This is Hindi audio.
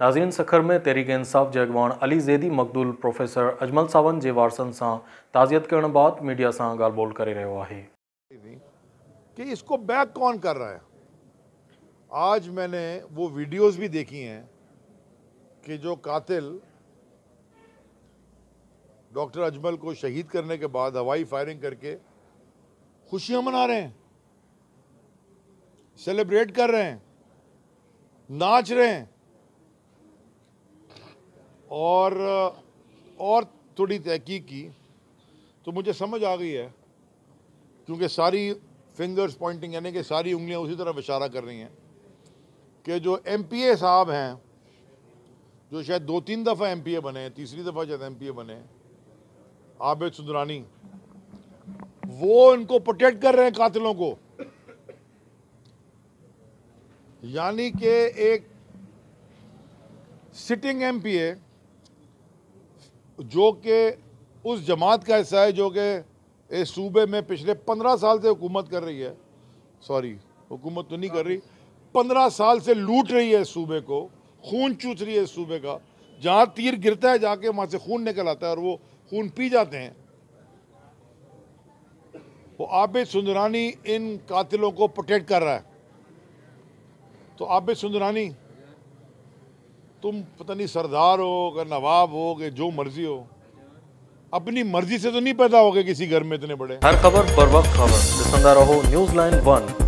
नाजीन सखर में तहरीक इंसाफ जगवान अली ज़ेदी मकदूल प्रोफेसर अजमल सावन के वारसन से ताज़ियत करण बाद मीडिया से गाल बोल कर रो है कि इसको बैक कौन कर रहा है आज मैंने वो वीडियोस भी देखी हैं कि जो कातिल डॉक्टर अजमल को शहीद करने के बाद हवाई फायरिंग करके खुशियां मना रहे हैं सेलिब्रेट कर रहे हैं नाच रहे हैं और और थोड़ी तहकीक की तो मुझे समझ आ गई है क्योंकि सारी फिंगर्स पॉइंटिंग यानी कि सारी उंगलियां उसी तरह इशारा कर रही हैं कि जो एमपीए साहब हैं जो शायद दो तीन दफ़ा एमपीए बने हैं तीसरी दफ़ा शायद एमपीए बने हैं आबिद सुंदरानी वो इनको प्रोटेक्ट कर रहे हैं कातिलों को यानी कि एक सिटिंग एमपीए जो कि उस जमात का हिस्सा है जो कि इस सूबे में पिछले पंद्रह साल से हुकूमत कर रही है सॉरी हुकूमत तो नहीं कर रही पंद्रह साल से लूट रही है इस सूबे को खून चूस रही है इस सूबे का जहाँ तीर गिरता है जाके वहाँ से खून निकल आता है और वो खून पी जाते हैं वो आबिद सुंदरानी इन कातिलों को प्रोटेक्ट कर रहा है तो आबिद सुंदरानी तुम पता नहीं सरदार हो कि नवाब हो कि जो मर्जी हो अपनी मर्जी से तो नहीं पैदा हो गए किसी घर में इतने बड़े हर खबर पर वक्त खबर रहो न्यूज लाइन वन